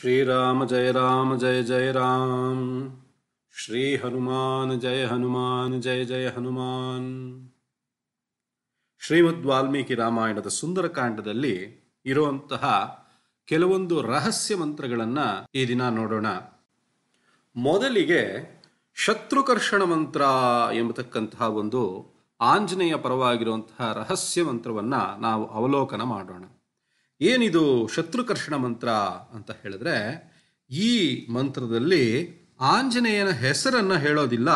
ಶ್ರೀರಾಮ ಜಯ ರಾಮ ಜಯ ಜಯ ರಾಮ ಶ್ರೀ ಹನುಮಾನ್ ಜಯ ಹನುಮಾನ್ ಜಯ ಜಯ ಹನುಮಾನ್ ಶ್ರೀಮದ್ ವಾಲ್ಮೀಕಿ ರಾಮಾಯಣದ ಸುಂದರಕಾಂಡದಲ್ಲಿ ಇರುವಂತಹ ಕೆಲವೊಂದು ರಹಸ್ಯ ಮಂತ್ರಗಳನ್ನು ಈ ದಿನ ನೋಡೋಣ ಮೊದಲಿಗೆ ಶತ್ರುಕರ್ಷಣ ಮಂತ್ರ ಎಂಬತಕ್ಕಂತಹ ಒಂದು ಆಂಜನೇಯ ಪರವಾಗಿರುವಂತಹ ರಹಸ್ಯ ಮಂತ್ರವನ್ನು ನಾವು ಅವಲೋಕನ ಮಾಡೋಣ ಏನಿದು ಶತ್ರುಕರ್ಷಣ ಮಂತ್ರ ಅಂತ ಹೇಳಿದ್ರೆ ಈ ಮಂತ್ರದಲ್ಲಿ ಆಂಜನೇಯನ ಹೆಸರನ್ನು ಹೇಳೋದಿಲ್ಲ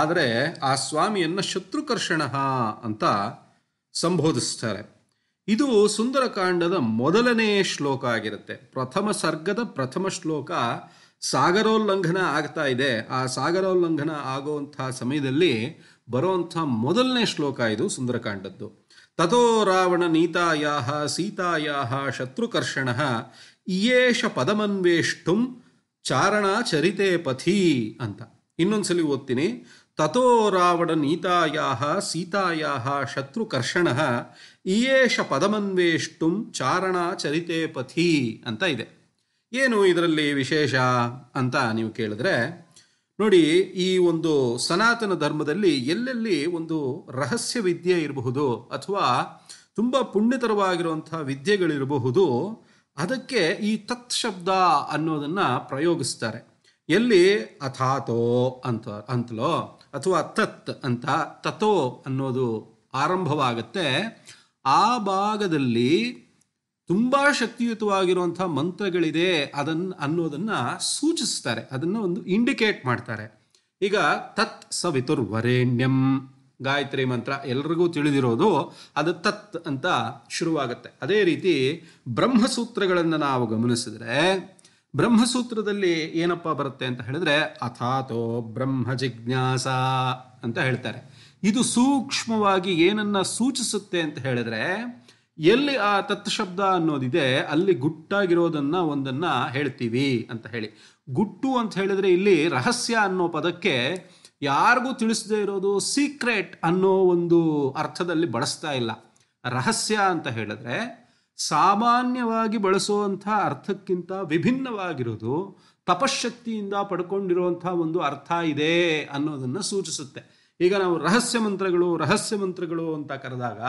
ಆದರೆ ಆ ಸ್ವಾಮಿಯನ್ನು ಶತ್ರುಕರ್ಷಣ ಅಂತ ಸಂಬೋಧಿಸ್ತಾರೆ ಇದು ಸುಂದರಕಾಂಡದ ಮೊದಲನೇ ಶ್ಲೋಕ ಆಗಿರುತ್ತೆ ಪ್ರಥಮ ಸರ್ಗದ ಪ್ರಥಮ ಶ್ಲೋಕ ಸಾಗರೋಲ್ಲಂಘನ ಆಗ್ತಾ ಇದೆ ಆ ಸಾಗರೋಲ್ಲಂಘನ ಆಗುವಂಥ ಸಮಯದಲ್ಲಿ ಬರುವಂಥ ಮೊದಲನೇ ಶ್ಲೋಕ ಇದು ಸುಂದರಕಾಂಡದ್ದು ತಥೋ ರಾವಣ ನೀತಾಯ ಸೀತಾಯ ಶತ್ರುಕರ್ಷಣ ಇಯೇಷ ಪದಮನ್ವೇಷ್ಟುಂ ಚಾರಣ ಚರಿತೆ ಪಥಿ ಅಂತ ಇನ್ನೊಂದ್ಸಲಿ ಓದ್ತೀನಿ ತಥೋ ರಾವಣ ನೀತಾಯ ಸೀತಾಯ ಶತ್ರುಕರ್ಷಣ ಇಯೇಷ ಪದಮನ್ವೇಷ್ಟುಂ ಚಾರಣ ಚರಿತೆ ಪಥಿ ಅಂತ ಇದೆ ಏನು ಇದರಲ್ಲಿ ವಿಶೇಷ ಅಂತ ನೀವು ಕೇಳಿದ್ರೆ ನೋಡಿ ಈ ಒಂದು ಸನಾತನ ಧರ್ಮದಲ್ಲಿ ಎಲ್ಲೆಲ್ಲಿ ಒಂದು ರಹಸ್ಯ ವಿದ್ಯೆ ಇರಬಹುದು ಅಥವಾ ತುಂಬ ಪುಣ್ಯತರವಾಗಿರುವಂತಹ ವಿದ್ಯೆಗಳಿರಬಹುದು ಅದಕ್ಕೆ ಈ ತತ್ ಶಬ್ದ ಅನ್ನೋದನ್ನು ಪ್ರಯೋಗಿಸ್ತಾರೆ ಎಲ್ಲಿ ಅಥಾತೋ ಅಂತ ಅಂತಲೋ ಅಥವಾ ತತ್ ಅಂತ ತಥೋ ಅನ್ನೋದು ಆರಂಭವಾಗುತ್ತೆ ಆ ಭಾಗದಲ್ಲಿ ತುಂಬ ಶಕ್ತಿಯುತವಾಗಿರುವಂಥ ಮಂತ್ರಗಳಿದೆ ಅದನ್ನು ಅನ್ನೋದನ್ನು ಸೂಚಿಸ್ತಾರೆ ಅದನ್ನು ಒಂದು ಇಂಡಿಕೇಟ್ ಮಾಡ್ತಾರೆ ಈಗ ತತ್ ಸವಿತುರ್ವರೆಣ್ಯಂ ಗಾಯತ್ರಿ ಮಂತ್ರ ಎಲ್ರಿಗೂ ತಿಳಿದಿರೋದು ಅದು ತತ್ ಅಂತ ಶುರುವಾಗುತ್ತೆ ಅದೇ ರೀತಿ ಬ್ರಹ್ಮಸೂತ್ರಗಳನ್ನು ನಾವು ಗಮನಿಸಿದ್ರೆ ಬ್ರಹ್ಮಸೂತ್ರದಲ್ಲಿ ಏನಪ್ಪ ಬರುತ್ತೆ ಅಂತ ಹೇಳಿದ್ರೆ ಅಥಾತೋ ಬ್ರಹ್ಮ ಜಿಜ್ಞಾಸ ಅಂತ ಹೇಳ್ತಾರೆ ಇದು ಸೂಕ್ಷ್ಮವಾಗಿ ಏನನ್ನ ಸೂಚಿಸುತ್ತೆ ಅಂತ ಹೇಳಿದ್ರೆ ಎಲ್ಲಿ ಆ ತತ್ಶಬ್ದ ಅನ್ನೋದಿದೆ ಅಲ್ಲಿ ಗುಟ್ಟಾಗಿರೋದನ್ನ ಒಂದನ್ನ ಹೇಳ್ತೀವಿ ಅಂತ ಹೇಳಿ ಗುಟ್ಟು ಅಂತ ಹೇಳಿದ್ರೆ ಇಲ್ಲಿ ರಹಸ್ಯ ಅನ್ನೋ ಪದಕ್ಕೆ ಯಾರಿಗೂ ತಿಳಿಸದೇ ಇರೋದು ಸೀಕ್ರೆಟ್ ಅನ್ನೋ ಒಂದು ಅರ್ಥದಲ್ಲಿ ಬಳಸ್ತಾ ಇಲ್ಲ ರಹಸ್ಯ ಅಂತ ಹೇಳಿದ್ರೆ ಸಾಮಾನ್ಯವಾಗಿ ಬಳಸುವಂಥ ಅರ್ಥಕ್ಕಿಂತ ವಿಭಿನ್ನವಾಗಿರೋದು ತಪಶಕ್ತಿಯಿಂದ ಪಡ್ಕೊಂಡಿರುವಂಥ ಒಂದು ಅರ್ಥ ಇದೆ ಅನ್ನೋದನ್ನು ಸೂಚಿಸುತ್ತೆ ಈಗ ನಾವು ರಹಸ್ಯ ಮಂತ್ರಗಳು ರಹಸ್ಯ ಮಂತ್ರಗಳು ಅಂತ ಕರೆದಾಗ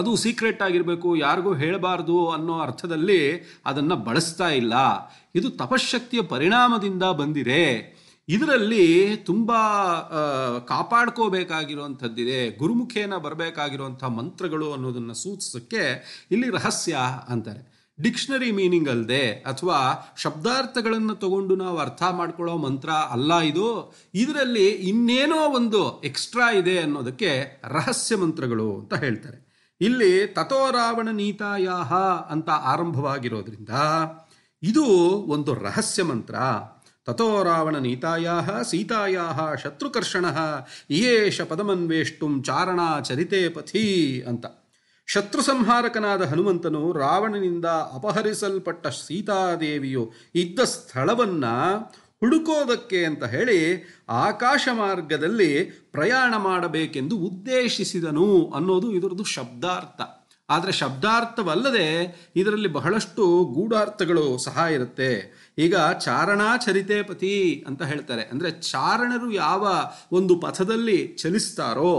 ಅದು ಸೀಕ್ರೆಟ್ ಆಗಿರಬೇಕು ಯಾರಿಗೂ ಹೇಳಬಾರ್ದು ಅನ್ನೋ ಅರ್ಥದಲ್ಲಿ ಅದನ್ನು ಬಳಸ್ತಾ ಇಲ್ಲ ಇದು ತಪಶಕ್ತಿಯ ಪರಿಣಾಮದಿಂದ ಬಂದಿದೆ ಇದರಲ್ಲಿ ತುಂಬ ಕಾಪಾಡ್ಕೋಬೇಕಾಗಿರುವಂಥದ್ದಿದೆ ಗುರುಮುಖೇನ ಬರಬೇಕಾಗಿರುವಂಥ ಮಂತ್ರಗಳು ಅನ್ನೋದನ್ನು ಸೂಚಿಸೋಕ್ಕೆ ಇಲ್ಲಿ ರಹಸ್ಯ ಅಂತಾರೆ ಡಿಕ್ಷನರಿ ಮೀನಿಂಗ್ ಅಲ್ಲದೆ ಅಥವಾ ಶಬ್ದಾರ್ಥಗಳನ್ನು ತಗೊಂಡು ನಾವು ಅರ್ಥ ಮಾಡ್ಕೊಳ್ಳೋ ಮಂತ್ರ ಅಲ್ಲ ಇದು ಇದರಲ್ಲಿ ಇನ್ನೇನೋ ಒಂದು ಎಕ್ಸ್ಟ್ರಾ ಇದೆ ಅನ್ನೋದಕ್ಕೆ ರಹಸ್ಯ ಮಂತ್ರಗಳು ಅಂತ ಹೇಳ್ತಾರೆ ಇಲ್ಲಿ ತಥೋ ರಾವಣ ನೀತಾಯಾಹ ಅಂತ ಆರಂಭವಾಗಿರೋದ್ರಿಂದ ಇದು ಒಂದು ರಹಸ್ಯ ಮಂತ್ರ ತಥೋ ರಾವಣ ನೀತಾಯಾಹ ಸೀತಾಯಾಹ ಶತ್ರುಕರ್ಷಣ ಇಯೇಷ ಪದಮನ್ವೇಷ್ಟುಂ ಚಾರಣಾ ಚರಿತೆ ಪಥಿ ಅಂತ ಶತ್ರು ಸಂಹಾರಕನಾದ ಹನುಮಂತನು ರಾವಣನಿಂದ ಅಪಹರಿಸಲ್ಪಟ್ಟ ಸೀತಾದೇವಿಯು ಇದ್ದ ಸ್ಥಳವನ್ನು ಹುಡುಕೋದಕ್ಕೆ ಅಂತ ಹೇಳಿ ಆಕಾಶ ಮಾರ್ಗದಲ್ಲಿ ಪ್ರಯಾಣ ಮಾಡಬೇಕೆಂದು ಉದ್ದೇಶಿಸಿದನು ಅನ್ನೋದು ಇದರದು ಶಬ್ದಾರ್ಥ ಆದರೆ ಶಬ್ದಾರ್ಥವಲ್ಲದೆ ಇದರಲ್ಲಿ ಬಹಳಷ್ಟು ಗೂಢಾರ್ಥಗಳು ಸಹ ಇರುತ್ತೆ ಈಗ ಚಾರಣಾಚರಿತೆ ಪತಿ ಅಂತ ಹೇಳ್ತಾರೆ ಅಂದರೆ ಚಾರಣರು ಯಾವ ಒಂದು ಪಥದಲ್ಲಿ ಚಲಿಸ್ತಾರೋ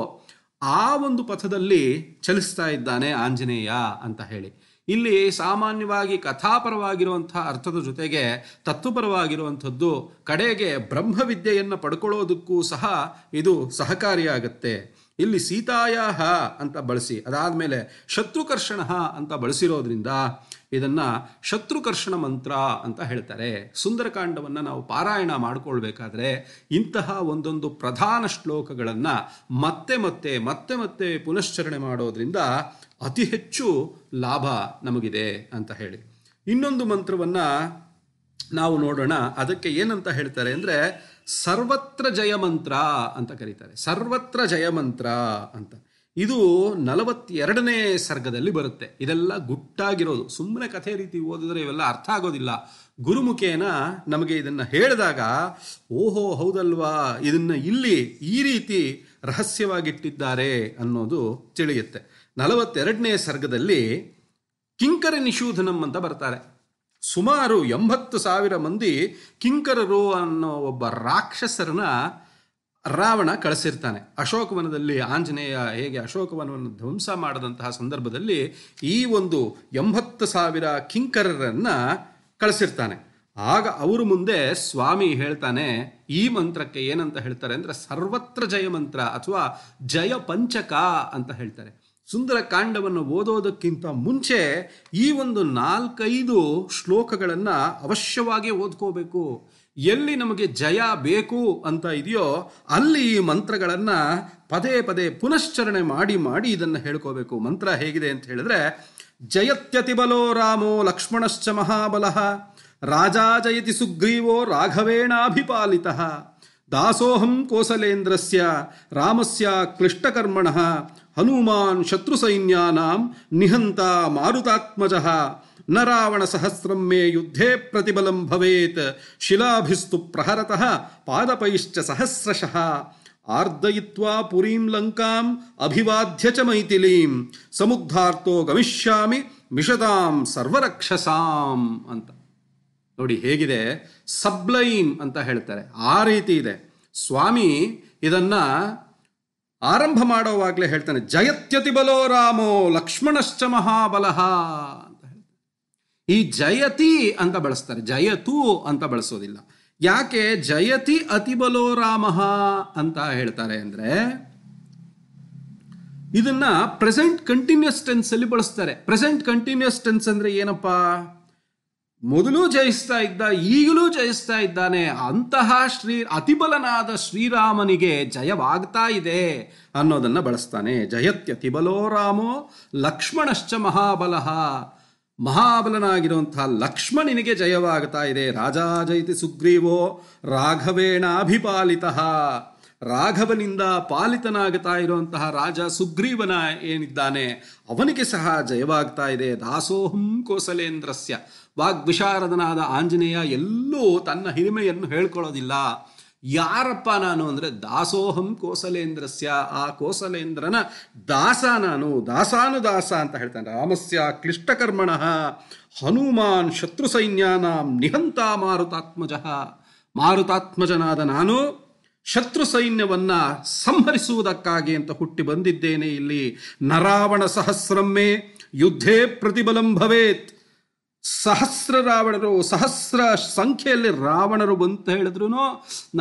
ಆ ಒಂದು ಪಥದಲ್ಲಿ ಚಲಿಸ್ತಾ ಇದ್ದಾನೆ ಆಂಜನೇಯ ಅಂತ ಹೇಳಿ ಇಲ್ಲಿ ಸಾಮಾನ್ಯವಾಗಿ ಕಥಾಪರವಾಗಿರುವಂಥ ಅರ್ಥದ ಜೊತೆಗೆ ತತ್ವಪರವಾಗಿರುವಂಥದ್ದು ಕಡೆಗೆ ಬ್ರಹ್ಮವಿದ್ಯೆಯನ್ನು ಪಡ್ಕೊಳ್ಳೋದಕ್ಕೂ ಸಹ ಇದು ಸಹಕಾರಿಯಾಗತ್ತೆ ಇಲ್ಲಿ ಸೀತಾಯ ಅಂತ ಬಳಸಿ ಅದಾದಮೇಲೆ ಶತ್ರುಕರ್ಷಣ ಅಂತ ಬಳಸಿರೋದ್ರಿಂದ ಇದನ್ನ ಶತ್ರುಕರ್ಷಣ ಮಂತ್ರ ಅಂತ ಹೇಳ್ತಾರೆ ಸುಂದರಕಾಂಡವನ್ನು ನಾವು ಪಾರಾಯಣ ಮಾಡಿಕೊಳ್ಬೇಕಾದ್ರೆ ಇಂತಹ ಒಂದೊಂದು ಪ್ರಧಾನ ಶ್ಲೋಕಗಳನ್ನು ಮತ್ತೆ ಮತ್ತೆ ಮತ್ತೆ ಮತ್ತೆ ಪುನಶ್ಚರಣೆ ಮಾಡೋದ್ರಿಂದ ಅತಿ ಹೆಚ್ಚು ಲಾಭ ನಮಗಿದೆ ಅಂತ ಹೇಳಿ ಇನ್ನೊಂದು ಮಂತ್ರವನ್ನು ನಾವು ನೋಡೋಣ ಅದಕ್ಕೆ ಏನಂತ ಹೇಳ್ತಾರೆ ಅಂದರೆ ಸರ್ವತ್ರ ಜಯ ಮಂತ್ರ ಅಂತ ಕರೀತಾರೆ ಸರ್ವತ್ರ ಜಯ ಮಂತ್ರ ಅಂತ ಇದು ನಲವತ್ತೆರಡನೇ ಸರ್ಗದಲ್ಲಿ ಬರುತ್ತೆ ಇದೆಲ್ಲ ಗುಟ್ಟಾಗಿರೋದು ಸುಮ್ಮನೆ ಕಥೆ ರೀತಿ ಓದಿದ್ರೆ ಇವೆಲ್ಲ ಅರ್ಥ ಆಗೋದಿಲ್ಲ ಗುರುಮುಖೇನ ನಮಗೆ ಇದನ್ನು ಹೇಳಿದಾಗ ಓಹೋ ಹೌದಲ್ವಾ ಇದನ್ನು ಇಲ್ಲಿ ಈ ರೀತಿ ರಹಸ್ಯವಾಗಿಟ್ಟಿದ್ದಾರೆ ಅನ್ನೋದು ತಿಳಿಯುತ್ತೆ ನಲವತ್ತೆರಡನೇ ಸರ್ಗದಲ್ಲಿ ಕಿಂಕರ ನಿಷೂಧನಂ ಅಂತ ಬರ್ತಾರೆ ಸುಮಾರು ಎಂಬತ್ತು ಸಾವಿರ ಮಂದಿ ಕಿಂಕರರು ಅನ್ನೋ ಒಬ್ಬ ರಾಕ್ಷಸರನ್ನ ರಾವಣ ಕಳಿಸಿರ್ತಾನೆ ಅಶೋಕವನದಲ್ಲಿ ಆಂಜನೇಯ ಹೇಗೆ ಅಶೋಕವನವನ್ನು ಧ್ವಂಸ ಮಾಡದಂತಹ ಸಂದರ್ಭದಲ್ಲಿ ಈ ಒಂದು ಎಂಬತ್ತು ಸಾವಿರ ಕಿಂಕರರನ್ನು ಕಳಿಸಿರ್ತಾನೆ ಆಗ ಅವ್ರ ಮುಂದೆ ಸ್ವಾಮಿ ಹೇಳ್ತಾನೆ ಈ ಮಂತ್ರಕ್ಕೆ ಏನಂತ ಹೇಳ್ತಾರೆ ಅಂದರೆ ಸರ್ವತ್ರ ಜಯ ಮಂತ್ರ ಅಥವಾ ಜಯ ಪಂಚಕ ಅಂತ ಹೇಳ್ತಾರೆ ಸುಂದರ ಕಾಂಡವನ್ನು ಓದೋದಕ್ಕಿಂತ ಮುಂಚೆ ಈ ಒಂದು ನಾಲ್ಕೈದು ಶ್ಲೋಕಗಳನ್ನು ಅವಶ್ಯವಾಗಿ ಓದ್ಕೋಬೇಕು ಎಲ್ಲಿ ನಮಗೆ ಜಯ ಬೇಕು ಅಂತ ಇದೆಯೋ ಅಲ್ಲಿ ಈ ಮಂತ್ರಗಳನ್ನು ಪದೇ ಪದೇ ಪುನಶ್ಚರಣೆ ಮಾಡಿ ಮಾಡಿ ಇದನ್ನು ಹೇಳ್ಕೋಬೇಕು ಮಂತ್ರ ಹೇಗಿದೆ ಅಂತ ಹೇಳಿದ್ರೆ ಜಯತ್ಯತಿಬಲೋ ರಾಮೋ ಲಕ್ಷ್ಮಣಶ್ಚ ಮಹಾಬಲ ರಾಜಾ ಜಯತಿ ಸುಗ್ರೀವೋ ರಾಘವೇಣಾಭಿಪಾಲಿತ ದಾಸೋಹಂ ಕೋಸಲೇಂದ್ರಸ್ಯ ರಾಮಸ್ಯ ಕ್ಲಿಷ್ಟಕರ್ಮಣ ಹನುಮಾನ್ ಶತ್ರು ಸೈನ್ಯಾನಾಂ ನಿಹಂತ ಮಾರುತಾತ್ಮಜ ನ ರಾವಣ ಸಹಸ್ರಂ ಮೇ ಯುದ್ಧೇ ಪ್ರತಿಬಲಂ ಭವೇತ್ ಶಿಲಾಭಿಸ್ತು ಪ್ರಹರತಃ ಪಾದಪೈಶ್ಚ ಸಹಸ್ರಶಃ ಆರ್ದಯಿತ್ವಾ ಪುರೀಂ ಲಂಕಾಂ ಅಭಿವಾಧ್ಯ ಚ ಮೈಥಿಲೀಂ ಸಮುದ್ಧಾರ್ಥೋ ಗಮಿಷ್ಯಾಮಿ ಮಿಷತಾಂ ಸರ್ವರಕ್ಷಸಾಂ ಅಂತ ನೋಡಿ ಹೇಗಿದೆ ಸಬ್ಲೈಮ್ ಅಂತ ಹೇಳ್ತಾರೆ ಆ ರೀತಿ ಇದೆ ಸ್ವಾಮಿ ಇದನ್ನು ಆರಂಭ ಮಾಡೋವಾಗಲೇ ಹೇಳ್ತಾನೆ ಜಯತ್ಯತಿ ಬಲೋ ರಾಮೋ ಲಕ್ಷ್ಮಣಶ್ಚ ಮಹಾಬಲಹ ಅಂತ ಹೇಳ್ತಾನೆ ಈ ಜಯತಿ ಅಂತ ಬಳಸ್ತಾರೆ ಜಯತು ಅಂತ ಬಳಸೋದಿಲ್ಲ ಯಾಕೆ ಜಯತಿ ಅತಿಬಲೋ ರಾಮ ಅಂತ ಹೇಳ್ತಾರೆ ಅಂದರೆ ಇದನ್ನ ಪ್ರೆಸೆಂಟ್ ಕಂಟಿನ್ಯೂಸ್ ಟೆನ್ಸ್ ಅಲ್ಲಿ ಬಳಸ್ತಾರೆ ಪ್ರೆಸೆಂಟ್ ಕಂಟಿನ್ಯೂಸ್ ಟೆನ್ಸ್ ಅಂದ್ರೆ ಏನಪ್ಪಾ ಮೊದಲೂ ಜಯಿಸ್ತಾ ಇದ್ದ ಈಗಲೂ ಜಯಿಸ್ತಾ ಇದ್ದಾನೆ ಅಂತಹ ಶ್ರೀ ಅತಿಬಲನಾದ ಶ್ರೀರಾಮನಿಗೆ ಜಯವಾಗ್ತಾ ಇದೆ ಅನ್ನೋದನ್ನು ಬಳಸ್ತಾನೆ ಜಯತ್ಯತಿಬಲೋ ರಾಮೋ ಲಕ್ಷ್ಮಣಶ್ಚ ಮಹಾಬಲ ಮಹಾಬಲನಾಗಿರುವಂತಹ ಲಕ್ಷ್ಮಣನಿಗೆ ಜಯವಾಗ್ತಾ ಇದೆ ರಾಜಾ ಜಯತಿ ಸುಗ್ರೀವೋ ರಾಘವೇಣಾಭಿಪಾಲಿತ ರಾಘವನಿಂದ ಪಾಲಿತನಾಗ್ತಾ ಇರುವಂತಹ ರಾಜ ಸುಗ್ರೀವನ ಏನಿದ್ದಾನೆ ಅವನಿಗೆ ಸಹ ಜಯವಾಗ್ತಾ ಇದೆ ದಾಸೋಹಂ ಕೋಸಲೇಂದ್ರಸ್ಯ ವಾಗ್ವಿಶಾರದನಾದ ಆಂಜನೇಯ ಎಲ್ಲೂ ತನ್ನ ಹಿರಿಮೆಯನ್ನು ಹೇಳ್ಕೊಳ್ಳೋದಿಲ್ಲ ಯಾರಪ್ಪ ನಾನು ಅಂದರೆ ದಾಸೋಹಂ ಕೋಸಲೇಂದ್ರಸ್ಯ ಆ ಕೋಸಲೇಂದ್ರನ ದಾಸ ನಾನು ದಾಸಾನು ದಾಸ ಅಂತ ಹೇಳ್ತಾನೆ ರಾಮಸ್ಯ ಕ್ಲಿಷ್ಟಕರ್ಮಣ ಹನುಮಾನ್ ಶತ್ರು ಸೈನ್ಯಾನಾಂ ನಿಹಂತ ಮಾರುತಾತ್ಮಜ ಮಾರುತಾತ್ಮಜನಾದ ನಾನು ಶತ್ರು ಸೈನ್ಯವನ್ನ ಸಂಹರಿಸುವುದಕ್ಕಾಗಿ ಅಂತ ಹುಟ್ಟಿ ಬಂದಿದ್ದೇನೆ ಇಲ್ಲಿ ನರಾವಣ ಸಹಸ್ರಮ್ಮೆ ಯುದ್ಧೇ ಪ್ರತಿಬಲಂ ಭವೇತ್ ಸಹಸ್ರ ರಾವಣರು ಸಹಸ್ರ ಸಂಖ್ಯೆಯಲ್ಲಿ ರಾವಣರು ಬಂತ ಹೇಳಿದ್ರು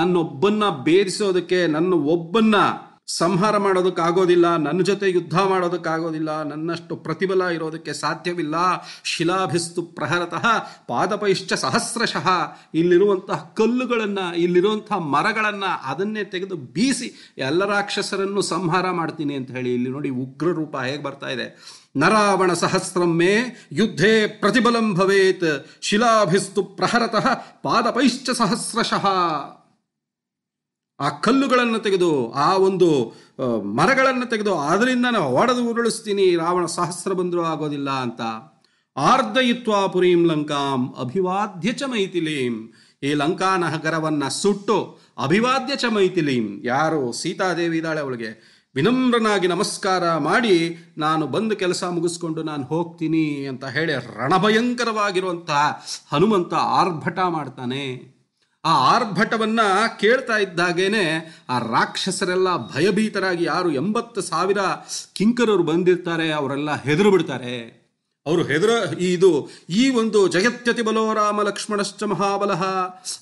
ನನ್ನೊಬ್ಬನ್ನ ಬೇರಿಸೋದಕ್ಕೆ ನನ್ನ ಒಬ್ಬನ್ನ ಸಂಹಾರ ಮಾಡೋದಕ್ಕಾಗೋದಿಲ್ಲ ನನ್ನ ಜೊತೆ ಯುದ್ಧ ಮಾಡೋದಕ್ಕಾಗೋದಿಲ್ಲ ನನ್ನಷ್ಟು ಪ್ರತಿಬಲ ಇರೋದಕ್ಕೆ ಸಾಧ್ಯವಿಲ್ಲ ಶಿಲಾಭಿಸ್ತು ಪ್ರಹರತಃ ಪಾದಪೈಶ್ಚ ಸಹಸ್ರಶಃ ಇಲ್ಲಿರುವಂತಹ ಕಲ್ಲುಗಳನ್ನು ಇಲ್ಲಿರುವಂತಹ ಮರಗಳನ್ನು ಅದನ್ನೇ ತೆಗೆದು ಬೀಸಿ ಎಲ್ಲ ರಾಕ್ಷಸರನ್ನು ಸಂಹಾರ ಮಾಡ್ತೀನಿ ಅಂತ ಹೇಳಿ ಇಲ್ಲಿ ನೋಡಿ ಉಗ್ರ ರೂಪ ಹೇಗೆ ಬರ್ತಾ ಇದೆ ನರಾವಣ ಸಹಸ್ರಮ್ಮೆ ಯುದ್ಧೇ ಪ್ರತಿಬಲಂ ಭವೇತ್ ಶಿಲಾಭಿಸ್ತು ಪ್ರಹರತಃ ಪಾದಪೈಶ್ಚ ಸಹಸ್ರಶಃ ಆ ಕಲ್ಲುಗಳನ್ನು ತೆಗೆದು ಆ ಒಂದು ಮರಗಳನ್ನು ತೆಗೆದು ಅದರಿಂದ ನಾನು ಹೊಡೆದು ಉರುಳಿಸ್ತೀನಿ ರಾವಣ ಸಹಸ್ರ ಬಂದರೂ ಆಗೋದಿಲ್ಲ ಅಂತ ಆರ್ಧಯಿತ್ವ ಪುರೀಂ ಲಂಕಾಂ ಅಭಿವಾದ್ಯ ಚ ಮೈಥಿಲೀಂ ಈ ಲಂಕಾ ನಗರವನ್ನು ಸುಟ್ಟು ಅಭಿವಾದ್ಯ ಚ ಮೈಥಿಲೀಂ ಯಾರು ಸೀತಾದೇವಿ ಇದ್ದಾಳೆ ಅವಳಿಗೆ ವಿನಮ್ರನಾಗಿ ನಮಸ್ಕಾರ ಮಾಡಿ ನಾನು ಬಂದು ಕೆಲಸ ಮುಗಿಸ್ಕೊಂಡು ನಾನು ಹೋಗ್ತೀನಿ ಅಂತ ಹೇಳಿ ರಣಭಯಂಕರವಾಗಿರುವಂತಹ ಹನುಮಂತ ಆರ್ಭಟ ಮಾಡ್ತಾನೆ ಆ ಆರ್ಭಟವನ್ನು ಕೇಳ್ತಾ ಇದ್ದಾಗೇನೆ ಆ ರಾಕ್ಷಸರೆಲ್ಲ ಭಯಭೀತರಾಗಿ ಯಾರು ಎಂಬತ್ತು ಸಾವಿರ ಕಿಂಕರರು ಬಂದಿರ್ತಾರೆ ಅವರೆಲ್ಲ ಹೆದರು ಬಿಡ್ತಾರೆ ಅವರು ಹೆದರ ಇದು ಈ ಒಂದು ಜಗತ್ಯತಿ ಬಲೋ ರಾಮ ಲಕ್ಷ್ಮಣಶ್ಚ ಮಹಾಬಲಹ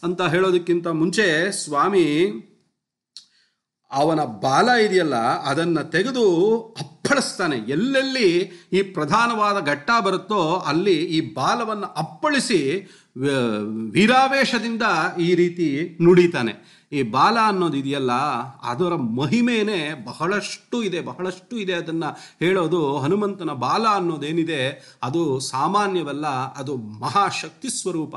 ಅಂತ ಹೇಳೋದಕ್ಕಿಂತ ಮುಂಚೆ ಸ್ವಾಮಿ ಅವನ ಬಾಲ ಇದೆಯಲ್ಲ ಅದನ್ನು ತೆಗೆದು ಅಪ್ಪಳಿಸ್ತಾನೆ ಎಲ್ಲೆಲ್ಲಿ ಈ ಪ್ರಧಾನವಾದ ಘಟ್ಟ ಬರುತ್ತೋ ಅಲ್ಲಿ ಈ ಬಾಲವನ್ನು ಅಪ್ಪಳಿಸಿ ವೀರಾವೇಶದಿಂದ ಈ ರೀತಿ ನುಡಿತಾನೆ ಈ ಬಾಲ ಅನ್ನೋದು ಇದೆಯಲ್ಲ ಅದರ ಮಹಿಮೆಯೇ ಬಹಳಷ್ಟು ಇದೆ ಬಹಳಷ್ಟು ಇದೆ ಅದನ್ನು ಹೇಳೋದು ಹನುಮಂತನ ಬಾಲ ಅನ್ನೋದೇನಿದೆ ಅದು ಸಾಮಾನ್ಯವಲ್ಲ ಅದು ಮಹಾಶಕ್ತಿ ಸ್ವರೂಪ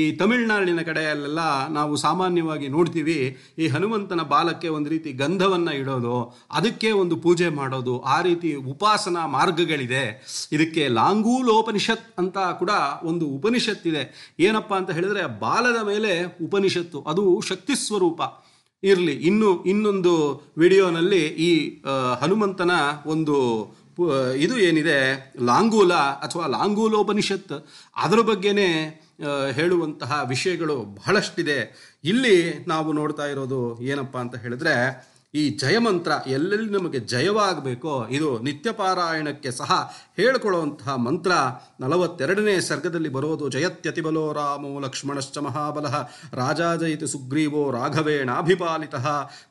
ಈ ತಮಿಳುನಾಡಿನ ಕಡೆಯಲ್ಲೆಲ್ಲ ನಾವು ಸಾಮಾನ್ಯವಾಗಿ ನೋಡ್ತೀವಿ ಈ ಹನುಮಂತನ ಬಾಲಕ್ಕೆ ಒಂದು ರೀತಿ ಗಂಧವನ್ನು ಇಡೋದು ಅದಕ್ಕೆ ಒಂದು ಪೂಜೆ ಮಾಡೋದು ಆ ರೀತಿ ಉಪಾಸನಾ ಮಾರ್ಗಗಳಿದೆ ಇದಕ್ಕೆ ಲಾಂಗೂಲೋಪನಿಷತ್ ಅಂತ ಕೂಡ ಒಂದು ಉಪನಿಷತ್ತಿದೆ ಏನಪ್ಪ ಅಂತ ಹೇಳಿದ್ರೆ ಬಾಲದ ಮೇಲೆ ಉಪನಿಷತ್ತು ಅದು ಶಕ್ತಿ ಸ್ವರೂಪ ಇರಲಿ ಇನ್ನು ಇನ್ನೊಂದು ವಿಡಿಯೋನಲ್ಲಿ ಈ ಹನುಮಂತನ ಒಂದು ಇದು ಏನಿದೆ ಲಾಂಗೂಲ ಅಥವಾ ಲಾಂಗೂಲೋಪನಿಷತ್ ಅದರ ಬಗ್ಗೆನೇ ಹೇಳುವಂತಹ ವಿಷಯಗಳು ಬಹಳಷ್ಟಿದೆ ಇಲ್ಲಿ ನಾವು ನೋಡ್ತಾ ಇರೋದು ಏನಪ್ಪ ಅಂತ ಹೇಳಿದ್ರೆ ಈ ಜಯಮಂತ್ರ ಎಲ್ಲೆಲ್ಲಿ ನಮಗೆ ಜಯವಾಗಬೇಕೋ ಇದು ನಿತ್ಯಪಾರಾಯಣಕ್ಕೆ ಸಹ ಹೇಳ್ಕೊಳ್ಳುವಂತಹ ಮಂತ್ರ ನಲವತ್ತೆರಡನೇ ಸರ್ಗದಲ್ಲಿ ಬರೋದು ಜಯತ್ಯತಿಬಲೋ ರಾಮೋ ಲಕ್ಷ್ಮಣಶ್ಚ ಮಹಾಬಲ ಜಯತಿ ಸುಗ್ರೀವೋ ರಾಘವೇಣಾಭಿಪಾಲಿತ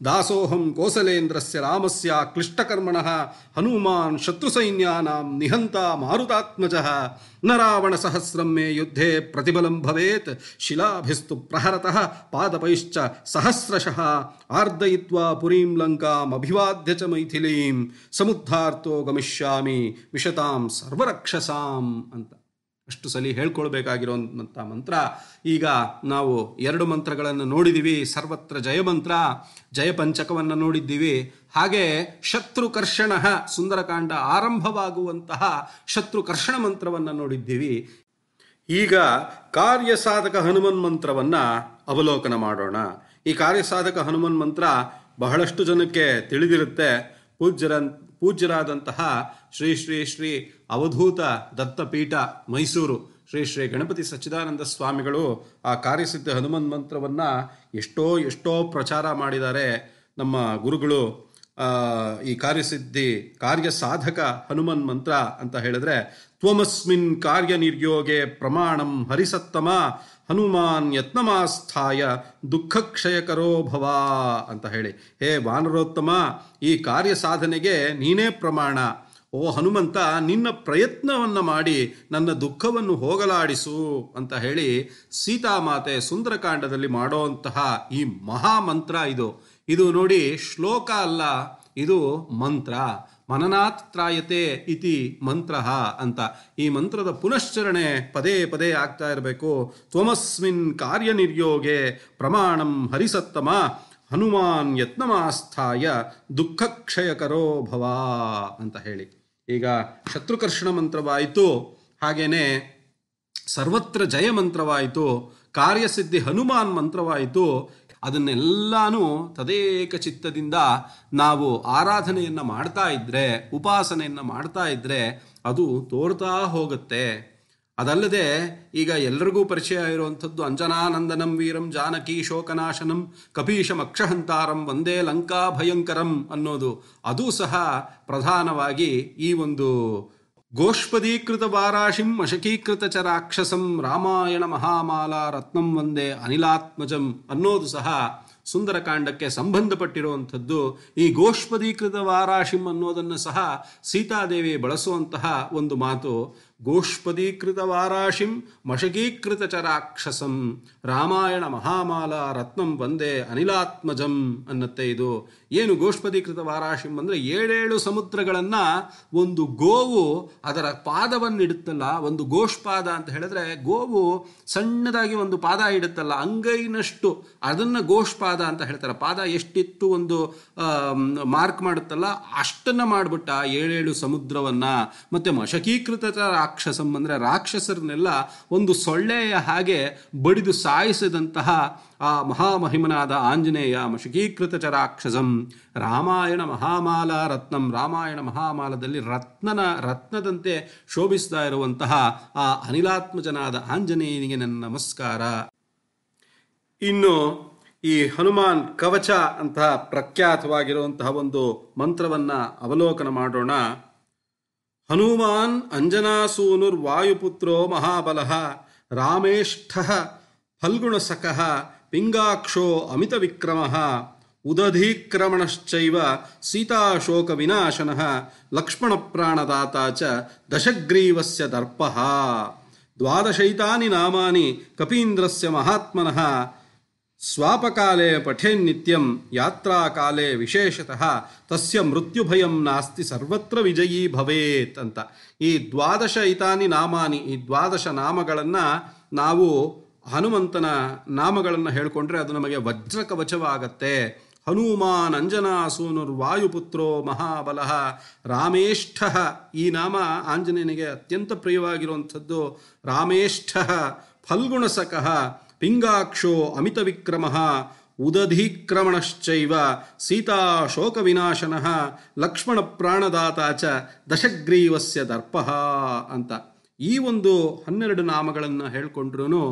ದಾಸೋಹಂ ಕೋಸಲೇಂದ್ರಸ್ಯ ರಾಮಸ್ಯ ಕ್ಲಿಷ್ಟಕರ್ಮಣ ಹನುಮಾನ್ ಸೈನ್ಯಾನಾಂ ನಿಹಂತ ಮಾರುತಾತ್ಮಜ न रावण सहस्रम में युद्धे प्रतिबल भवेत शिलास्तु प्रहरत पादपैश्च सहस्रशः आर्दयित्वा पुरी लङ्काम् च मैथिली समुद्धार्तो गमिष्यामि विशतां सर्वरक्षसाम् अन्त ಅಷ್ಟು ಸಲ ಹೇಳ್ಕೊಳ್ಬೇಕಾಗಿರೋಂಥ ಮಂತ್ರ ಈಗ ನಾವು ಎರಡು ಮಂತ್ರಗಳನ್ನು ನೋಡಿದ್ದೀವಿ ಸರ್ವತ್ರ ಜಯಮಂತ್ರ ಜಯಪಂಚಕವನ್ನು ನೋಡಿದ್ದೀವಿ ಹಾಗೆ ಶತ್ರುಕರ್ಷಣ ಸುಂದರಕಾಂಡ ಆರಂಭವಾಗುವಂತಹ ಶತ್ರುಕರ್ಷಣ ಮಂತ್ರವನ್ನು ನೋಡಿದ್ದೀವಿ ಈಗ ಕಾರ್ಯಸಾಧಕ ಹನುಮನ್ ಮಂತ್ರವನ್ನು ಅವಲೋಕನ ಮಾಡೋಣ ಈ ಕಾರ್ಯಸಾಧಕ ಹನುಮನ್ ಮಂತ್ರ ಬಹಳಷ್ಟು ಜನಕ್ಕೆ ತಿಳಿದಿರುತ್ತೆ ಪೂಜ್ಯರಂತ ಪೂಜ್ಯರಾದಂತಹ ಶ್ರೀ ಶ್ರೀ ಶ್ರೀ ಅವಧೂತ ದತ್ತಪೀಠ ಮೈಸೂರು ಶ್ರೀ ಶ್ರೀ ಗಣಪತಿ ಸಚ್ಚಿದಾನಂದ ಸ್ವಾಮಿಗಳು ಆ ಕಾರ್ಯಸಿದ್ಧ ಹನುಮನ್ ಮಂತ್ರವನ್ನು ಎಷ್ಟೋ ಎಷ್ಟೋ ಪ್ರಚಾರ ಮಾಡಿದ್ದಾರೆ ನಮ್ಮ ಗುರುಗಳು ಈ ಕಾರ್ಯಸಿದ್ಧಿ ಕಾರ್ಯ ಸಾಧಕ ಹನುಮನ್ ಮಂತ್ರ ಅಂತ ಹೇಳಿದ್ರೆ ತ್ವಮಸ್ಮಿನ್ ಕಾರ್ಯ ನಿರ್ಯೋಗೆ ಪ್ರಮಾಣಂ ಹರಿಸತ್ತಮ ಹನುಮಾನ್ ಯತ್ನಮಾಸ್ಥಾಯ ಕ್ಷಯಕರೋ ಭವ ಅಂತ ಹೇಳಿ ಹೇ ವಾನರೋತ್ತಮ ಈ ಕಾರ್ಯ ಸಾಧನೆಗೆ ನೀನೇ ಪ್ರಮಾಣ ಓ ಹನುಮಂತ ನಿನ್ನ ಪ್ರಯತ್ನವನ್ನು ಮಾಡಿ ನನ್ನ ದುಃಖವನ್ನು ಹೋಗಲಾಡಿಸು ಅಂತ ಹೇಳಿ ಸೀತಾಮಾತೆ ಸುಂದರಕಾಂಡದಲ್ಲಿ ಮಾಡುವಂತಹ ಅಂತಹ ಈ ಮಹಾಮಂತ್ರ ಇದು ಇದು ನೋಡಿ ಶ್ಲೋಕ ಅಲ್ಲ ಇದು ಮಂತ್ರ ಮನನಾತ್ರಾಯತೆ ಇತಿ ಮಂತ್ರ ಅಂತ ಈ ಮಂತ್ರದ ಪುನಶ್ಚರಣೆ ಪದೇ ಪದೇ ಆಗ್ತಾ ಇರಬೇಕು ತ್ವಮಸ್ಮಿನ್ ಕಾರ್ಯನಿರ್ಯೋಗೆ ಪ್ರಮಾಣಂ ಹರಿಸತ್ತಮ ಹನುಮಾನ್ ಯತ್ನಮಾಸ್ಥಾಯ ದುಃಖಕ್ಷಯಕರೋ ಭವ ಅಂತ ಹೇಳಿ ಈಗ ಶತ್ರುಕರ್ಷಣ ಮಂತ್ರವಾಯಿತು ಹಾಗೇನೆ ಸರ್ವತ್ರ ಜಯ ಮಂತ್ರವಾಯಿತು ಕಾರ್ಯಸಿದ್ಧಿ ಹನುಮಾನ್ ಮಂತ್ರವಾಯಿತು ಅದನ್ನೆಲ್ಲಾನು ತದೇಕ ಚಿತ್ತದಿಂದ ನಾವು ಆರಾಧನೆಯನ್ನು ಮಾಡ್ತಾ ಇದ್ದರೆ ಉಪಾಸನೆಯನ್ನು ಮಾಡ್ತಾ ಇದ್ದರೆ ಅದು ತೋರ್ತಾ ಹೋಗುತ್ತೆ ಅದಲ್ಲದೆ ಈಗ ಎಲ್ರಿಗೂ ಪರಿಚಯ ಇರುವಂಥದ್ದು ಅಂಜನಾನಂದನಂ ವೀರಂ ಜಾನಕಿ ಶೋಕನಾಶನಂ ಅಕ್ಷಹಂತಾರಂ ವಂದೇ ಲಂಕಾ ಭಯಂಕರಂ ಅನ್ನೋದು ಅದು ಸಹ ಪ್ರಧಾನವಾಗಿ ಈ ಒಂದು ಗೋಷ್ಪದೀಕೃತ ವಾರಾಶಿಂ ಅಶಕೀಕೃತ ಚ ರಾಕ್ಷಸಂ ರಾಮಾಯಣ ಮಹಾಮಾಲಾ ರತ್ನಂ ವಂದೇ ಅನಿಲಾತ್ಮಜಂ ಅನ್ನೋದು ಸಹ ಸುಂದರಕಾಂಡಕ್ಕೆ ಸಂಬಂಧಪಟ್ಟಿರುವಂಥದ್ದು ಈ ಗೋಷ್ಪದೀಕೃತ ವಾರಾಶಿಂ ಅನ್ನೋದನ್ನು ಸಹ ಸೀತಾದೇವಿ ಬಳಸುವಂತಹ ಒಂದು ಮಾತು ಗೋಷ್ಪದೀಕೃತ ವಾರಾಶಿಂ ಮಶಕೀಕೃತ ಚರಾಕ್ಷಸಂ ರಾಕ್ಷಸಂ ರಾಮಾಯಣ ಮಹಾಮಾಲಾ ರತ್ನಂ ಒಂದೇ ಅನಿಲಾತ್ಮಜಂ ಅನ್ನತ್ತೆ ಇದು ಏನು ಗೋಷ್ಪದೀಕೃತ ವಾರಾಶಿಂ ಅಂದರೆ ಏಳೇಳು ಸಮುದ್ರಗಳನ್ನು ಒಂದು ಗೋವು ಅದರ ಪಾದವನ್ನಿಡುತ್ತಲ್ಲ ಒಂದು ಗೋಷ್ಪಾದ ಅಂತ ಹೇಳಿದ್ರೆ ಗೋವು ಸಣ್ಣದಾಗಿ ಒಂದು ಪಾದ ಇಡುತ್ತಲ್ಲ ಅಂಗೈನಷ್ಟು ಅದನ್ನು ಗೋಷ್ಪಾದ ಅಂತ ಹೇಳ್ತಾರೆ ಪಾದ ಎಷ್ಟಿತ್ತು ಒಂದು ಮಾರ್ಕ್ ಮಾಡುತ್ತಲ್ಲ ಅಷ್ಟನ್ನು ಮಾಡಿಬಿಟ್ಟ ಏಳೇಳು ಸಮುದ್ರವನ್ನು ಮತ್ತು ಮಶಕೀಕೃತ ರಾಕ್ಷಸಂ ಅಂದರೆ ರಾಕ್ಷಸರನ್ನೆಲ್ಲ ಒಂದು ಸೊಳ್ಳೆಯ ಹಾಗೆ ಬಡಿದು ಸಾಯಿಸಿದಂತಹ ಆ ಮಹಾಮಹಿಮನಾದ ಆಂಜನೇಯ ಮಶಕೀಕೃತ ರಾಕ್ಷಸಂ ರಾಮಾಯಣ ಮಹಾಮಾಲ ರತ್ನಂ ರಾಮಾಯಣ ಮಹಾಮಾಲದಲ್ಲಿ ರತ್ನನ ರತ್ನದಂತೆ ಶೋಭಿಸ್ತಾ ಇರುವಂತಹ ಆ ಅನಿಲಾತ್ಮಜನಾದ ಆಂಜನೇಯನಿಗೆ ನನ್ನ ನಮಸ್ಕಾರ ಇನ್ನು ಈ ಹನುಮಾನ್ ಕವಚ ಅಂತಹ ಪ್ರಖ್ಯಾತವಾಗಿರುವಂತಹ ಒಂದು ಮಂತ್ರವನ್ನು ಅವಲೋಕನ ಮಾಡೋಣ हनुमान् अञ्जनासूनुर्वायुपुत्रो महाबलः रामेष्ठः फल्गुणसखः पिङ्गाक्षो अमितविक्रमः विनाशन लक्ष्मण प्राणदाता च दशग्रीवस्य दर्पः द्वादशैतानि नामानि कपीन्द्रस्य महात्मनः ಸ್ವಾಪಕಾಲೇ ನಿತ್ಯಂ ಯಾತ್ರಾಕಾಲೇ ವಿಶೇಷತಃ ತಸ್ಯ ಮೃತ್ಯುಭಯಂ ನಾಸ್ತಿ ಸರ್ವತ್ರ ವಿಜಯೀ ಭವೇತ್ ಅಂತ ಈ ದ್ವಾದಶ ಇತಾನಿ ನಾಮಾನಿ ಈ ದ್ವಾದಶ ನಾಮಗಳನ್ನು ನಾವು ಹನುಮಂತನ ನಾಮಗಳನ್ನು ಹೇಳಿಕೊಂಡ್ರೆ ಅದು ನಮಗೆ ವಜ್ರ ಕವಚವಾಗತ್ತೆ ಹನುಮಾನ್ ಅಂಜನಾಸೂನುರ್ ವಾಯುಪುತ್ರೋ ಮಹಾಬಲ ರಾಮೇಷ್ಠ ಈ ನಾಮ ಆಂಜನೇಯನಿಗೆ ಅತ್ಯಂತ ಪ್ರಿಯವಾಗಿರುವಂಥದ್ದು ರಾಮೇಷ್ಠ ಫಲ್ಗುಣಸಕಃ ಪಿಂಗಾಕ್ಷೋ ಅಮಿತ ವಿಕ್ರಮ ಸೀತಾಶೋಕವಿನಾಶನಃ ಸೀತಾ ಶೋಕ ವಿನಾಶನ ಲಕ್ಷ್ಮಣ ಪ್ರಾಣದಾತ ಚ ದಶಗ್ರೀವಸ್ಯ ದರ್ಪ ಅಂತ ಈ ಒಂದು ಹನ್ನೆರಡು ನಾಮಗಳನ್ನು ಹೇಳ್ಕೊಂಡ್ರೂ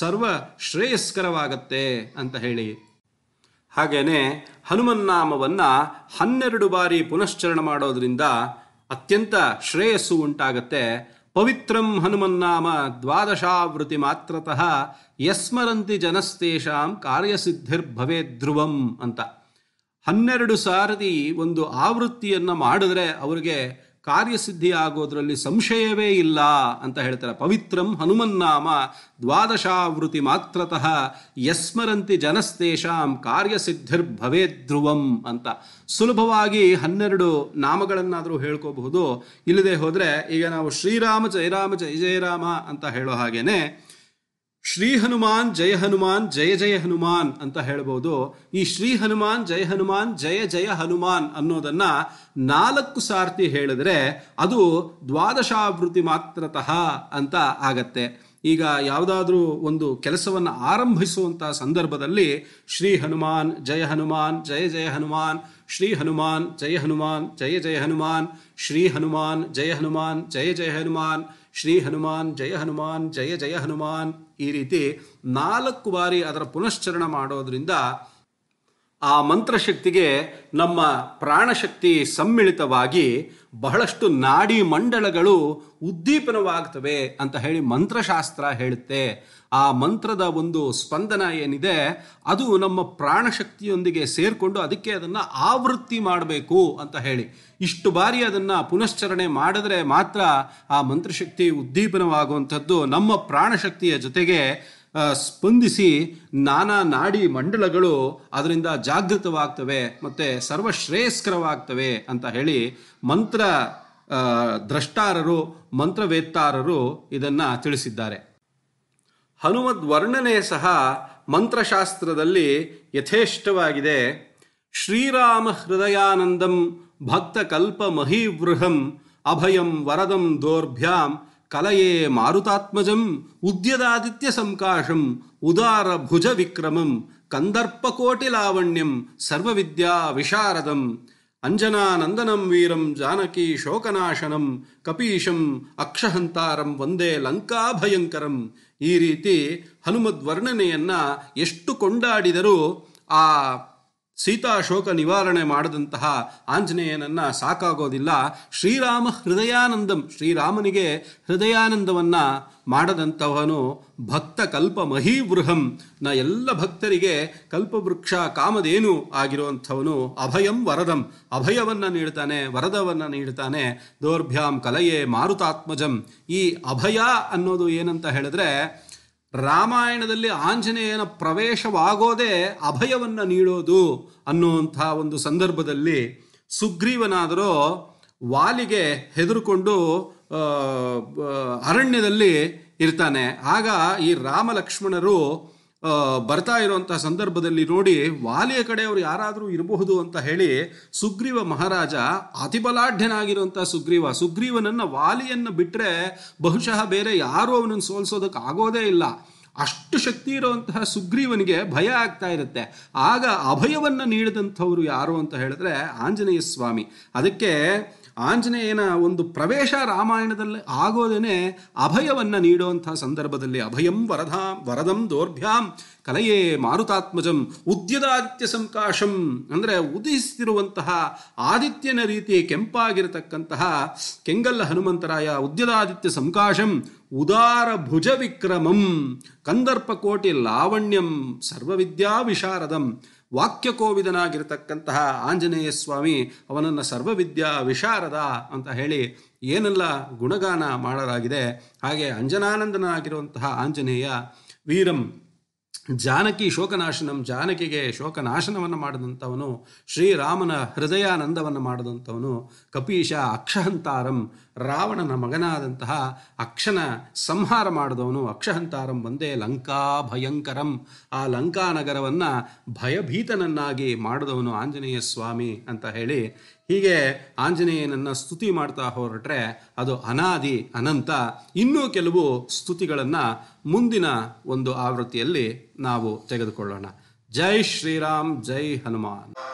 ಸರ್ವ ಶ್ರೇಯಸ್ಕರವಾಗತ್ತೆ ಅಂತ ಹೇಳಿ ಹಾಗೇನೆ ಹನುಮನ್ನಾಮವನ್ನು ಹನ್ನೆರಡು ಬಾರಿ ಪುನಶ್ಚರಣ ಮಾಡೋದ್ರಿಂದ ಅತ್ಯಂತ ಶ್ರೇಯಸ್ಸು ಉಂಟಾಗತ್ತೆ ಪವಿತ್ರಂ ಹನುಮನ್ನಾಮ ದ್ವಾದಶಾವೃತಿ ಮಾತ್ರತಃ ಯಸ್ಮರಂತಿ ಜನಸ್ತೇಷಾಂ ಧ್ರುವಂ ಅಂತ ಹನ್ನೆರಡು ಸಾರತಿ ಒಂದು ಆವೃತ್ತಿಯನ್ನು ಮಾಡಿದ್ರೆ ಅವರಿಗೆ ಕಾರ್ಯಸಿದ್ಧಿ ಆಗೋದ್ರಲ್ಲಿ ಸಂಶಯವೇ ಇಲ್ಲ ಅಂತ ಹೇಳ್ತಾರೆ ಪವಿತ್ರಂ ಹನುಮನ್ನಾಮ ದ್ವಾದಶಾವೃತಿ ಮಾತ್ರತಃ ಯಸ್ಮರಂತಿ ಜನಸ್ತೇಷಾಂ ಧ್ರುವಂ ಅಂತ ಸುಲಭವಾಗಿ ಹನ್ನೆರಡು ನಾಮಗಳನ್ನಾದರೂ ಹೇಳ್ಕೋಬಹುದು ಇಲ್ಲದೆ ಹೋದರೆ ಈಗ ನಾವು ಶ್ರೀರಾಮ ಜಯರಾಮ ಜಯ ಜಯರಾಮ ಅಂತ ಹೇಳೋ ಹಾಗೇನೆ ಶ್ರೀ ಹನುಮಾನ್ ಜಯ ಹನುಮಾನ್ ಜಯ ಜಯ ಹನುಮಾನ್ ಅಂತ ಹೇಳ್ಬೋದು ಈ ಶ್ರೀ ಹನುಮಾನ್ ಜಯ ಹನುಮಾನ್ ಜಯ ಜಯ ಹನುಮಾನ್ ಅನ್ನೋದನ್ನ ನಾಲ್ಕು ಸಾರ್ತಿ ಹೇಳಿದ್ರೆ ಅದು ದ್ವಾದಶಾವೃತಿ ಮಾತ್ರತಃ ಅಂತ ಆಗತ್ತೆ ಈಗ ಯಾವುದಾದ್ರೂ ಒಂದು ಕೆಲಸವನ್ನು ಆರಂಭಿಸುವಂತಹ ಸಂದರ್ಭದಲ್ಲಿ ಶ್ರೀ ಹನುಮಾನ್ ಜಯ ಹನುಮಾನ್ ಜಯ ಜಯ ಹನುಮಾನ್ ಶ್ರೀ ಹನುಮಾನ್ ಜಯ ಹನುಮಾನ್ ಜಯ ಜಯ ಹನುಮಾನ್ ಶ್ರೀ ಹನುಮಾನ್ ಜಯ ಹನುಮಾನ್ ಜಯ ಜಯ ಹನುಮಾನ್ ಶ್ರೀ ಹನುಮಾನ್ ಜಯ ಹನುಮಾನ್ ಜಯ ಜಯ ಹನುಮಾನ್ ಈ ರೀತಿ ನಾಲ್ಕು ಬಾರಿ ಅದರ ಪುನಶ್ಚರಣ ಮಾಡೋದರಿಂದ ಆ ಮಂತ್ರಶಕ್ತಿಗೆ ನಮ್ಮ ಪ್ರಾಣಶಕ್ತಿ ಸಮ್ಮಿಳಿತವಾಗಿ ಬಹಳಷ್ಟು ನಾಡಿ ಮಂಡಳಗಳು ಉದ್ದೀಪನವಾಗ್ತವೆ ಅಂತ ಹೇಳಿ ಮಂತ್ರಶಾಸ್ತ್ರ ಹೇಳುತ್ತೆ ಆ ಮಂತ್ರದ ಒಂದು ಸ್ಪಂದನ ಏನಿದೆ ಅದು ನಮ್ಮ ಪ್ರಾಣಶಕ್ತಿಯೊಂದಿಗೆ ಸೇರಿಕೊಂಡು ಅದಕ್ಕೆ ಅದನ್ನು ಆವೃತ್ತಿ ಮಾಡಬೇಕು ಅಂತ ಹೇಳಿ ಇಷ್ಟು ಬಾರಿ ಅದನ್ನು ಪುನಶ್ಚರಣೆ ಮಾಡಿದ್ರೆ ಮಾತ್ರ ಆ ಮಂತ್ರಶಕ್ತಿ ಉದ್ದೀಪನವಾಗುವಂಥದ್ದು ನಮ್ಮ ಪ್ರಾಣಶಕ್ತಿಯ ಜೊತೆಗೆ ಸ್ಪಂದಿಸಿ ನಾನಾ ನಾಡಿ ಮಂಡಲಗಳು ಅದರಿಂದ ಜಾಗೃತವಾಗ್ತವೆ ಮತ್ತು ಸರ್ವಶ್ರೇಯಸ್ಕರವಾಗ್ತವೆ ಅಂತ ಹೇಳಿ ಮಂತ್ರ ದ್ರಷ್ಟಾರರು ಮಂತ್ರವೇತ್ತಾರರು ಇದನ್ನು ತಿಳಿಸಿದ್ದಾರೆ ಹನುಮದ್ ವರ್ಣನೆ ಸಹ ಮಂತ್ರಶಾಸ್ತ್ರದಲ್ಲಿ ಯಥೇಷ್ಟವಾಗಿದೆ ಶ್ರೀರಾಮ ಹೃದಯಾನಂದಂ ಭಕ್ತಕಲ್ಪ ಮಹೀವೃಹಂ ಅಭಯಂ ವರದಂ ದೋರ್ಭ್ಯಾಂ ಕಲಯೇ ಮಾರುತಾತ್ಮಜಂ ಉದ್ಯದಾದಿತ್ಯ ಸಂಕಾಶಂ ಉದಾರ ಭುಜ ವಿಕ್ರಮಂ ಕಂದರ್ಪಕೋಟಿ ಲಾವಣ್ಯಂ ಸರ್ವವಿದ್ಯಾ ವಿಶಾರದಂ ಅಂಜನಾನಂದನಂ ವೀರಂ ಜಾನಕಿ ಶೋಕನಾಶನಂ ಕಪೀಶಂ ಅಕ್ಷಹಂತಾರಂ ವಂದೇ ಲಂಕಾಭಯಂಕರಂ ಈ ರೀತಿ ಹನುಮದ್ ವರ್ಣನೆಯನ್ನ ಎಷ್ಟು ಕೊಂಡಾಡಿದರು ಆ ಸೀತಾಶೋಕ ನಿವಾರಣೆ ಮಾಡದಂತಹ ಆಂಜನೇಯನನ್ನು ಸಾಕಾಗೋದಿಲ್ಲ ಶ್ರೀರಾಮ ಹೃದಯಾನಂದಂ ಶ್ರೀರಾಮನಿಗೆ ಹೃದಯಾನಂದವನ್ನು ಮಾಡದಂತಹವನು ಭಕ್ತ ಕಲ್ಪ ಮಹೀವೃಹಂ ನ ಎಲ್ಲ ಭಕ್ತರಿಗೆ ಕಲ್ಪವೃಕ್ಷ ಕಾಮದೇನು ಆಗಿರುವಂಥವನು ಅಭಯಂ ವರದಂ ಅಭಯವನ್ನು ನೀಡ್ತಾನೆ ವರದವನ್ನು ನೀಡ್ತಾನೆ ದೋರ್ಭ್ಯಾಂ ಕಲೆಯೇ ಮಾರುತಾತ್ಮಜಂ ಈ ಅಭಯ ಅನ್ನೋದು ಏನಂತ ಹೇಳಿದ್ರೆ ರಾಮಾಯಣದಲ್ಲಿ ಆಂಜನೇಯನ ಪ್ರವೇಶವಾಗೋದೇ ಅಭಯವನ್ನು ನೀಡೋದು ಅನ್ನುವಂಥ ಒಂದು ಸಂದರ್ಭದಲ್ಲಿ ಸುಗ್ರೀವನಾದರೂ ವಾಲಿಗೆ ಹೆದರುಕೊಂಡು ಅರಣ್ಯದಲ್ಲಿ ಇರ್ತಾನೆ ಆಗ ಈ ರಾಮ ಲಕ್ಷ್ಮಣರು ಬರ್ತಾ ಇರುವಂತಹ ಸಂದರ್ಭದಲ್ಲಿ ನೋಡಿ ವಾಲಿಯ ಅವರು ಯಾರಾದರೂ ಇರಬಹುದು ಅಂತ ಹೇಳಿ ಸುಗ್ರೀವ ಮಹಾರಾಜ ಅತಿಬಲಾಢ್ಯನಾಗಿರುವಂತಹ ಸುಗ್ರೀವ ಸುಗ್ರೀವನನ್ನು ವಾಲಿಯನ್ನು ಬಿಟ್ಟರೆ ಬಹುಶಃ ಬೇರೆ ಯಾರೂ ಅವನನ್ನು ಸೋಲಿಸೋದಕ್ಕೆ ಆಗೋದೇ ಇಲ್ಲ ಅಷ್ಟು ಶಕ್ತಿ ಇರುವಂತಹ ಸುಗ್ರೀವನಿಗೆ ಭಯ ಆಗ್ತಾ ಇರುತ್ತೆ ಆಗ ಅಭಯವನ್ನು ನೀಡಿದಂಥವ್ರು ಯಾರು ಅಂತ ಹೇಳಿದ್ರೆ ಆಂಜನೇಯ ಸ್ವಾಮಿ ಅದಕ್ಕೆ ಆಂಜನೇಯನ ಒಂದು ಪ್ರವೇಶ ರಾಮಾಯಣದಲ್ಲಿ ಆಗೋದೇನೆ ಅಭಯವನ್ನು ನೀಡುವಂಥ ಸಂದರ್ಭದಲ್ಲಿ ಅಭಯಂ ವರದಾ ವರದಂ ದೋರ್ಭ್ಯಾಂ ಕಲೆಯೇ ಮಾರುತಾತ್ಮಜಂ ಉದ್ಯದಾದಿತ್ಯ ಸಂಕಾಶಂ ಅಂದರೆ ಉದಿಸ್ತಿರುವಂತಹ ಆದಿತ್ಯನ ರೀತಿ ಕೆಂಪಾಗಿರತಕ್ಕಂತಹ ಕೆಂಗಲ್ಲ ಹನುಮಂತರಾಯ ಉದ್ಯದಾದಿತ್ಯ ಸಂಕಾಶಂ ಉದಾರ ಭುಜ ವಿಕ್ರಮಂ ಕಂದರ್ಪಕೋಟಿ ಲಾವಣ್ಯಂ ಸರ್ವವಿದ್ಯಾ ವಿಶಾರದಂ ವಾಕ್ಯಕೋವಿದನಾಗಿರ್ತಕ್ಕಂತಹ ಆಂಜನೇಯ ಸ್ವಾಮಿ ಅವನನ್ನು ಸರ್ವವಿದ್ಯಾ ವಿಶಾರದ ಅಂತ ಹೇಳಿ ಏನೆಲ್ಲ ಗುಣಗಾನ ಮಾಡಲಾಗಿದೆ ಹಾಗೆ ಅಂಜನಾನಂದನಾಗಿರುವಂತಹ ಆಂಜನೇಯ ವೀರಂ ಜಾನಕಿ ಶೋಕನಾಶನಂ ಜಾನಕಿಗೆ ಶೋಕನಾಶನವನ್ನು ಮಾಡಿದಂಥವನು ಶ್ರೀರಾಮನ ಹೃದಯಾನಂದವನ್ನು ಮಾಡಿದಂಥವನು ಕಪೀಶ ಅಕ್ಷಹಂತಾರಂ ರಾವಣನ ಮಗನಾದಂತಹ ಅಕ್ಷನ ಸಂಹಾರ ಮಾಡಿದವನು ಅಕ್ಷಹಂತಾರಂ ಒಂದೇ ಲಂಕಾ ಭಯಂಕರಂ ಆ ಲಂಕಾನಗರವನ್ನು ಭಯಭೀತನನ್ನಾಗಿ ಮಾಡಿದವನು ಆಂಜನೇಯ ಸ್ವಾಮಿ ಅಂತ ಹೇಳಿ ಹೀಗೆ ಆಂಜನೇಯನನ್ನ ಸ್ತುತಿ ಮಾಡ್ತಾ ಹೊರಟ್ರೆ ಅದು ಅನಾದಿ ಅನಂತ ಇನ್ನೂ ಕೆಲವು ಸ್ತುತಿಗಳನ್ನ ಮುಂದಿನ ಒಂದು ಆವೃತ್ತಿಯಲ್ಲಿ ನಾವು ತೆಗೆದುಕೊಳ್ಳೋಣ ಜೈ ಶ್ರೀರಾಮ್ ಜೈ ಹನುಮಾನ್